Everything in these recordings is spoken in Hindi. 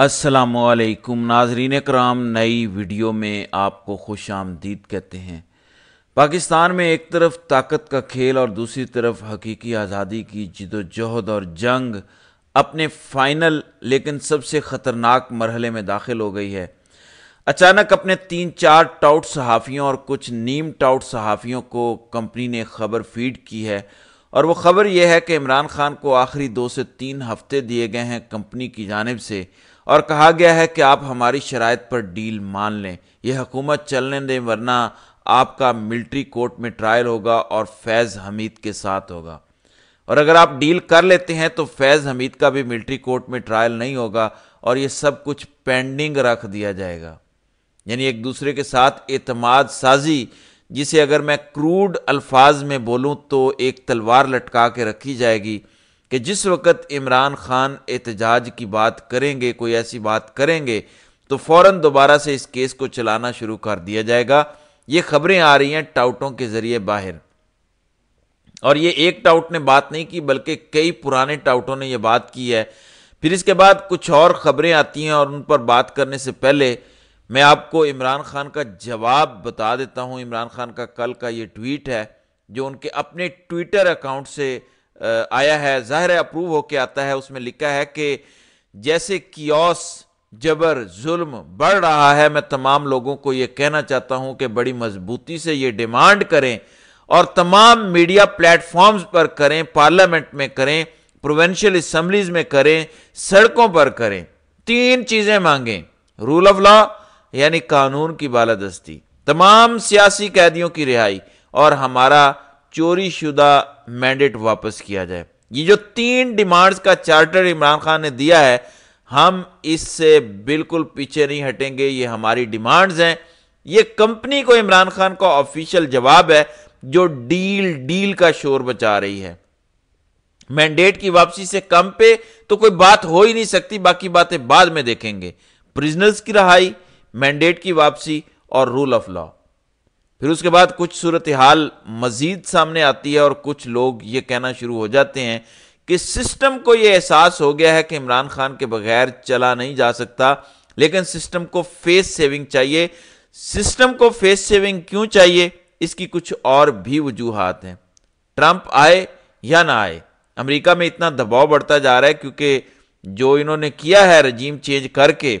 असलकुम नाजरीन कराम नई वीडियो में आपको खुश आमदीद कहते हैं पाकिस्तान में एक तरफ ताकत का खेल और दूसरी तरफ हकीकी आज़ादी की जदोजहद और जंग अपने फाइनल लेकिन सबसे ख़तरनाक मरहले में दाखिल हो गई है अचानक अपने तीन चार टाउट सहाफ़ियों और कुछ नीम टाउट सहाफ़ियों को कंपनी ने खबर फीड की है और वो ख़बर यह है कि इमरान खान को आखिरी दो से तीन हफ्ते दिए गए हैं कंपनी की जानब से और कहा गया है कि आप हमारी शरात पर डील मान लें यह हकूमत चलने दें वरना आपका मिलिट्री कोर्ट में ट्रायल होगा और फैज़ हमीद के साथ होगा और अगर आप डील कर लेते हैं तो फैज़ हमीद का भी मिलिट्री कोर्ट में ट्रायल नहीं होगा और ये सब कुछ पेंडिंग रख दिया जाएगा यानी एक दूसरे के साथ एतमाद साजी जिसे अगर मैं क्रूड अल्फाज में बोलूँ तो एक तलवार लटका के रखी जाएगी कि जिस वक़्त इमरान खान एहतजाज की बात करेंगे कोई ऐसी बात करेंगे तो फ़ौर दोबारा से इस केस को चलाना शुरू कर दिया जाएगा ये खबरें आ रही हैं टाउटों के ज़रिए बाहर और ये एक टाउट ने बात नहीं की बल्कि कई पुराने टाउटों ने यह बात की है फिर इसके बाद कुछ और खबरें आती हैं और उन पर बात करने से पहले मैं आपको इमरान खान का जवाब बता देता हूं इमरान खान का कल का ये ट्वीट है जो उनके अपने ट्विटर अकाउंट से आया है ज़ाहिर अप्रूव होके आता है उसमें लिखा है कि जैसे कियोस जबर जुल्म बढ़ रहा है मैं तमाम लोगों को यह कहना चाहता हूं कि बड़ी मजबूती से ये डिमांड करें और तमाम मीडिया प्लेटफॉर्म्स पर करें पार्लियामेंट में करें प्रोवेंशियल असम्बलीज में करें सड़कों पर करें तीन चीज़ें मांगें रूल ऑफ लॉ यानी कानून की बालादस्ती तमाम सियासी कैदियों की रिहाई और हमारा चोरीशुदा मैंडेट वापस किया जाए ये जो तीन डिमांड्स का चार्टर इमरान खान ने दिया है हम इससे बिल्कुल पीछे नहीं हटेंगे ये हमारी डिमांड्स हैं ये कंपनी को इमरान खान का ऑफिशियल जवाब है जो डील डील का शोर बचा रही है मैंडेट की वापसी से कम पे तो कोई बात हो ही नहीं सकती बाकी बातें बाद में देखेंगे प्रिजनर्स की रहाई मैंडेट की वापसी और रूल ऑफ लॉ फिर उसके बाद कुछ सूरत हाल मज़ीद सामने आती है और कुछ लोग ये कहना शुरू हो जाते हैं कि सिस्टम को ये एहसास हो गया है कि इमरान खान के बगैर चला नहीं जा सकता लेकिन सिस्टम को फेस सेविंग चाहिए सिस्टम को फेस सेविंग क्यों चाहिए इसकी कुछ और भी वजूहत हैं ट्रंप आए या ना आए अमेरिका में इतना दबाव बढ़ता जा रहा है क्योंकि जो इन्होंने किया है रजीम चेंज करके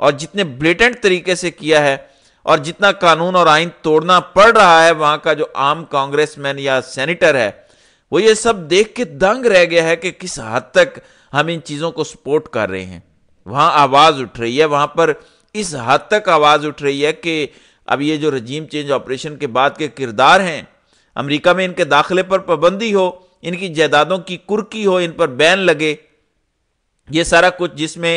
और जितने ब्लेटेंट तरीके से किया है और जितना कानून और आइन तोड़ना पड़ रहा है वहां का जो आम कांग्रेसमैन या सेनेटर है वो ये सब देख के दंग रह गया है कि किस हद तक हम इन चीज़ों को सपोर्ट कर रहे हैं वहां आवाज़ उठ रही है वहां पर इस हद तक आवाज़ उठ रही है कि अब ये जो रजीम चेंज ऑपरेशन के बाद के किरदार हैं अमेरिका में इनके दाखिले पर पाबंदी हो इनकी जायदादों की कुर्की हो इन पर बैन लगे ये सारा कुछ जिसमें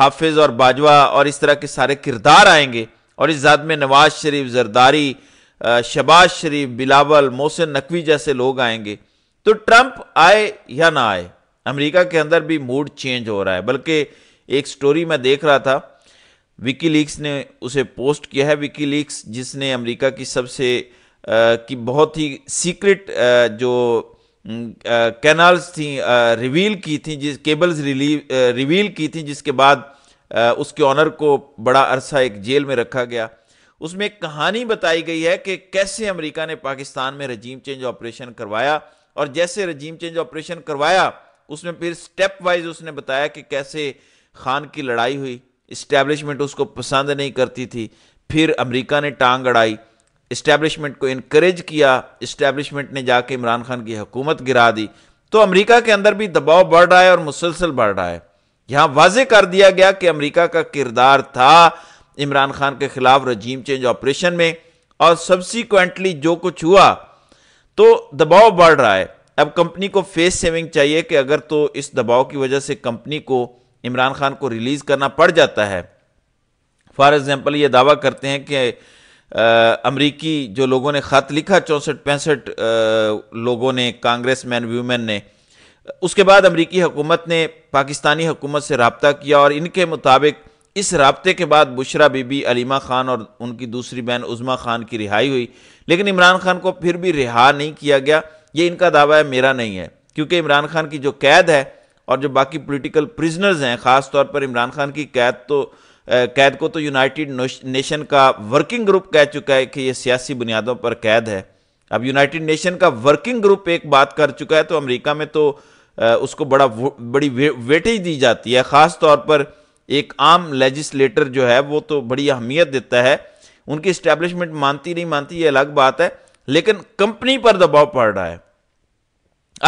हाफिज और बाजवा और इस तरह के सारे किरदार आएंगे और इस ज़ात में नवाज शरीफ जरदारी शबाज शरीफ बिलावल मोहसिन नकवी जैसे लोग आएंगे तो ट्रंप आए या ना आए अमेरिका के अंदर भी मूड चेंज हो रहा है बल्कि एक स्टोरी मैं देख रहा था विकी लीक्स ने उसे पोस्ट किया है विकी लीक्स जिसने अमेरिका की सबसे की बहुत ही सीक्रेट आ, जो कैनल्स थी रिवील की थी जिस केबल्स रिलीव रिवील की थी जिसके बाद उसके ऑनर को बड़ा अरसा एक जेल में रखा गया उसमें एक कहानी बताई गई है कि कैसे अमेरिका ने पाकिस्तान में रजीम चेंज ऑपरेशन करवाया और जैसे रजीम चेंज ऑपरेशन करवाया उसमें फिर स्टेप वाइज उसने बताया कि कैसे खान की लड़ाई हुई इस्टेब्लिशमेंट उसको पसंद नहीं करती थी फिर अमेरिका ने टांग अड़ाई इस्टेब्लिशमेंट को इनक्रेज किया इस्टेब्लिशमेंट ने जाके इमरान खान की हुकूमत गिरा दी तो अमेरिका के अंदर भी दबाव बढ़ रहा है और मुसलसल बढ़ रहा है यहां वाज कर दिया गया कि अमरीका का किरदार था इमरान खान के खिलाफ रजीम चेंज ऑपरेशन में और सब्सिक्वेंटली जो कुछ हुआ तो दबाव बढ़ रहा है अब कंपनी को फेस सेविंग चाहिए कि अगर तो इस दबाव की वजह से कंपनी को इमरान खान को रिलीज करना पड़ जाता है फॉर एग्जाम्पल ये दावा करते हैं कि अमरीकी जो लोगों ने खत लिखा चौंसठ पैंसठ लोगों ने कांग्रेस मैन व्यूमेन ने उसके बाद अमरीकी हुकूमत ने पाकिस्तानी हुकूमत से रबता किया और इनके मुताबिक इस रबते के बाद बुशरा बीबी अलीमा खान और उनकी दूसरी बहन उज़मा खान की रिहाई हुई लेकिन इमरान खान को फिर भी रिहा नहीं किया गया ये इनका दावा है मेरा नहीं है क्योंकि इमरान खान की जो कैद है और जो बाकी पॉलिटिकल प्रिजनर्स हैं ख़ास तौर पर इमरान खान की कैद तो कैद को तो यूनाइटेड नेशन का वर्किंग ग्रुप कह चुका है कि ये सियासी बुनियादों पर कैद है अब यूनाइटेड नेशन का वर्किंग ग्रुप एक बात कर चुका है तो अमरीका में तो उसको बड़ा बड़ी वे, वेटेज दी जाती है ख़ास तौर पर एक आम लेजिस्लेटर जो है वो तो बड़ी अहमियत देता है उनकी इस्टेब्लिशमेंट मानती नहीं मानती ये अलग बात है लेकिन कंपनी पर दबाव पड़ रहा है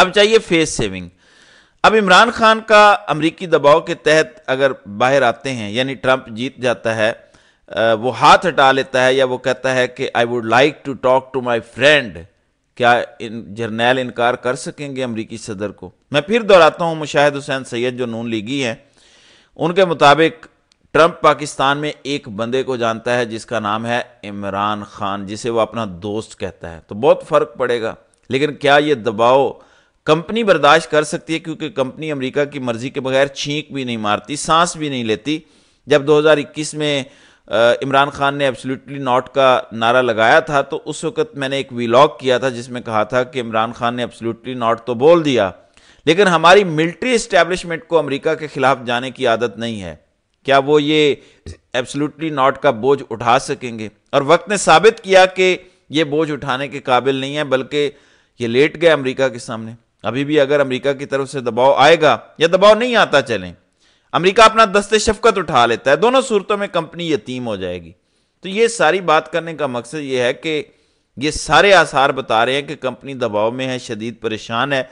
अब चाहिए फेस सेविंग अब इमरान खान का अमरीकी दबाव के तहत अगर बाहर आते हैं यानी ट्रंप जीत जाता है वो हाथ हटा लेता है या वो कहता है कि I would like to talk to my friend क्या इन जर्नैल इनकार कर सकेंगे अमरीकी सदर को मैं फिर दोहराता हूँ मुशाहिद हुसैन सैयद जो नून लीगी हैं उनके मुताबिक ट्रंप पाकिस्तान में एक बंदे को जानता है जिसका नाम है इमरान खान जिसे वो अपना दोस्त कहता है तो बहुत फ़र्क पड़ेगा लेकिन क्या ये दबाव कंपनी बर्दाश्त कर सकती है क्योंकि कंपनी अमेरिका की मर्ज़ी के बगैर छींक भी नहीं मारती सांस भी नहीं लेती जब 2021 में इमरान खान ने एब्सोल्युटली नॉट का नारा लगाया था तो उस वक्त मैंने एक वीलॉग किया था जिसमें कहा था कि इमरान खान ने एब्सोल्युटली नॉट तो बोल दिया लेकिन हमारी मिलिट्री इस्टेब्लिशमेंट को अमेरिका के खिलाफ जाने की आदत नहीं है क्या वो ये एब्सोल्युटली नॉट का बोझ उठा सकेंगे और वक्त ने साबित किया कि ये बोझ उठाने के काबिल नहीं है बल्कि ये लेट गए अमेरिका के सामने अभी भी अगर अमेरिका की तरफ से दबाव आएगा या दबाव नहीं आता चलें अमेरिका अपना दस्ते शफकत उठा लेता है दोनों सूरतों में कंपनी यतीम हो जाएगी तो ये सारी बात करने का मकसद ये है कि ये सारे आसार बता रहे हैं कि कंपनी दबाव में है शदीद परेशान है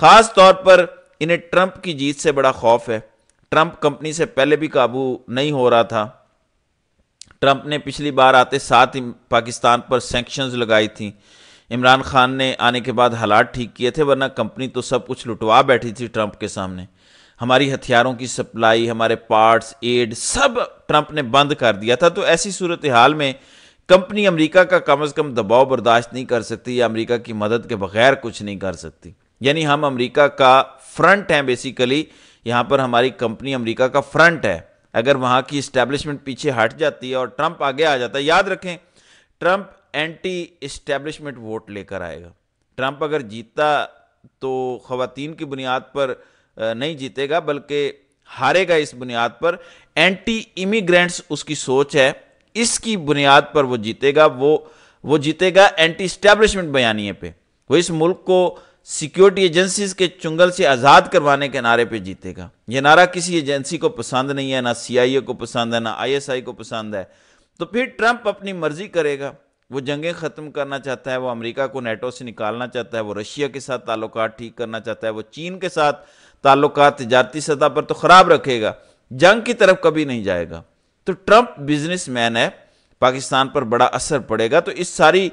ख़ास तौर पर इन्हें ट्रंप की जीत से बड़ा खौफ है ट्रंप कंपनी से पहले भी काबू नहीं हो रहा था ट्रंप ने पिछली बार आते साथ ही पाकिस्तान पर सेंक्शंस लगाई थी इमरान खान ने आने के बाद हालात ठीक किए थे वरना कंपनी तो सब कुछ लुटवा बैठी थी ट्रंप के सामने हमारी हथियारों की सप्लाई हमारे पार्ट्स एड सब ट्रंप ने बंद कर दिया था तो ऐसी सूरत हाल में कंपनी अमेरिका का कम अज़ कम दबाव बर्दाश्त नहीं कर सकती या अमेरिका की मदद के बगैर कुछ नहीं कर सकती यानी हम अमेरिका का फ्रंट हैं बेसिकली यहाँ पर हमारी कंपनी अमेरिका का फ्रंट है अगर वहाँ की इस्टेब्लिशमेंट पीछे हट जाती है और ट्रंप आगे आ जाता है याद रखें ट्रंप एंटी इस्टेब्लिशमेंट वोट लेकर आएगा ट्रंप अगर जीतता तो खातन की बुनियाद पर नहीं जीतेगा बल्कि हारेगा इस बुनियाद पर एंटी इमिग्रेंट्स उसकी सोच है इसकी बुनियाद पर वो जीतेगा वो वो जीतेगा एंटी स्टैब्लिशमेंट बयानिए पे वो इस मुल्क को सिक्योरिटी एजेंसीज के चुंगल से आज़ाद करवाने के नारे पे जीतेगा ये नारा किसी एजेंसी को पसंद नहीं है ना सीआईए को पसंद है ना आईएसआई को पसंद है तो फिर ट्रंप अपनी मर्जी करेगा वो जंगें ख़त्म करना चाहता है वो अमेरिका को नेटो से निकालना चाहता है वो रशिया के साथ ताल्लुक ठीक करना चाहता है वो चीन के साथ ताल्लुक तजारती सतह पर तो ख़राब रखेगा जंग की तरफ कभी नहीं जाएगा तो ट्रंप बिजनेस है पाकिस्तान पर बड़ा असर पड़ेगा तो इस सारी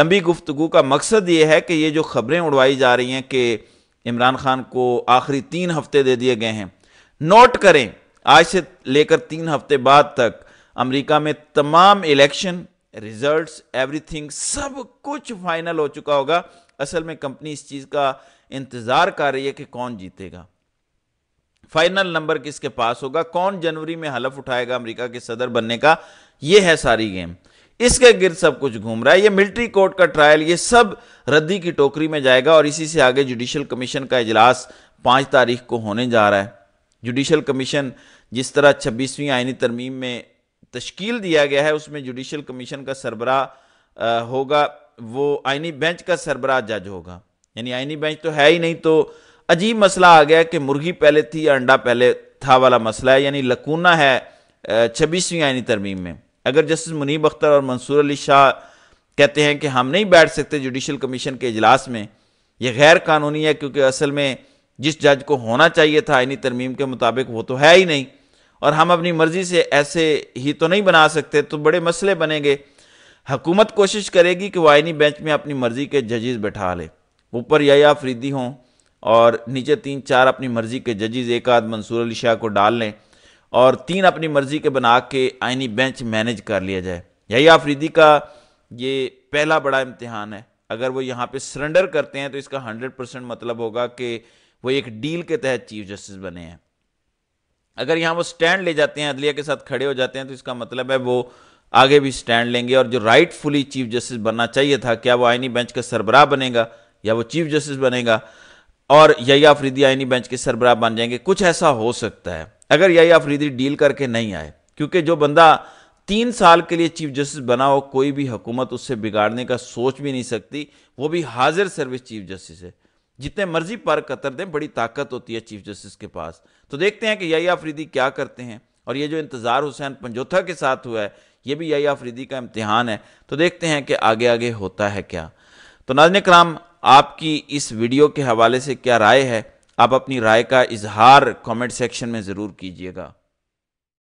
लंबी गुफ्तु का मकसद ये है कि ये जो खबरें उड़वाई जा रही हैं कि इमरान खान को आखिरी तीन हफ्ते दे दिए गए हैं नोट करें आज से लेकर तीन हफ्ते बाद तक अमेरिका में तमाम इलेक्शन रिजल्ट्स एवरीथिंग सब कुछ फाइनल हो चुका होगा असल में कंपनी इस चीज़ का इंतज़ार कर रही है कि कौन जीतेगा फाइनल नंबर किसके पास होगा कौन जनवरी में हलफ उठाएगा अमेरिका के सदर बनने का ये है सारी गेम इसके गिर सब कुछ घूम रहा है ये मिलिट्री कोर्ट का ट्रायल ये सब रद्दी की टोकरी में जाएगा और इसी से आगे जुडिशियल कमीशन का इजलास पांच तारीख को होने जा रहा है जुडिशियल कमीशन जिस तरह छब्बीसवीं आइनी तरमीम में तश्कील दिया गया है उसमें जुडिशल कमीशन का सरबरा होगा वो आइनी बेंच का सरबरा जज होगा यानी आइनी बेंच तो है ही नहीं तो अजीब मसला आ गया कि मुर्गी पहले थी या अंडा पहले था वाला मसला है यानी लकूना है छब्बीसवीं आइनी तरमीम में अगर जस्टिस मुनीब अख्तर और मंसूर अली शाह कहते हैं कि हम नहीं बैठ सकते जुडिशल कमीशन के इजलास में यह गैर कानूनी है क्योंकि असल में जिस जज को होना चाहिए था आइनी तरमीम के मुताबिक वो तो है ही नहीं और हम अपनी मर्ज़ी से ऐसे ही तो नहीं बना सकते तो बड़े मसले बनेंगे हुकूमत कोशिश करेगी कि वह आइनी बेंच में अपनी मर्ज़ी के जजेज बैठा ले ऊपर या आफरीदी हों और नीचे तीन चार अपनी मर्ज़ी के जजेज एक आध मंसूर अली शाह को डाल लें और तीन अपनी मर्ज़ी के बना के आइनी बेंच मैनेज कर लिया जाए या आफरीदी का ये पहला बड़ा इम्तहान है अगर वो यहाँ पे सरेंडर करते हैं तो इसका हंड्रेड परसेंट मतलब होगा कि वो एक डील के तहत चीफ जस्टिस बने हैं अगर यहाँ वो स्टैंड ले जाते हैं अदलिया के साथ खड़े हो जाते हैं तो इसका मतलब है वो आगे भी स्टैंड लेंगे और जो राइटफुली चीफ जस्टिस बनना चाहिए था क्या वो आइनी बेंच का सरबराह बनेगा या वो चीफ जस्टिस बनेगा और यही अफरीदी आइनी बेंच के सरबराह बन जाएंगे कुछ ऐसा हो सकता है अगर यही अफरीदी डील करके नहीं आए क्योंकि जो बंदा तीन साल के लिए चीफ जस्टिस बना हो कोई भी हुकूमत उससे बिगाड़ने का सोच भी नहीं सकती वो भी हाजिर सर्विस चीफ जस्टिस है जितने मर्जी पार कतर दें बड़ी ताकत होती है चीफ जस्टिस के पास तो देखते हैं कि या अफरीदी क्या करते हैं और ये जो इंतज़ार हुसैन पंजोथा के साथ हुआ है ये भी या अफरीदी का इम्तिहान है तो देखते हैं कि आगे आगे होता है क्या तो नाजन कराम आपकी इस वीडियो के हवाले से क्या राय है आप अपनी राय का इजहार कमेंट सेक्शन में ज़रूर कीजिएगा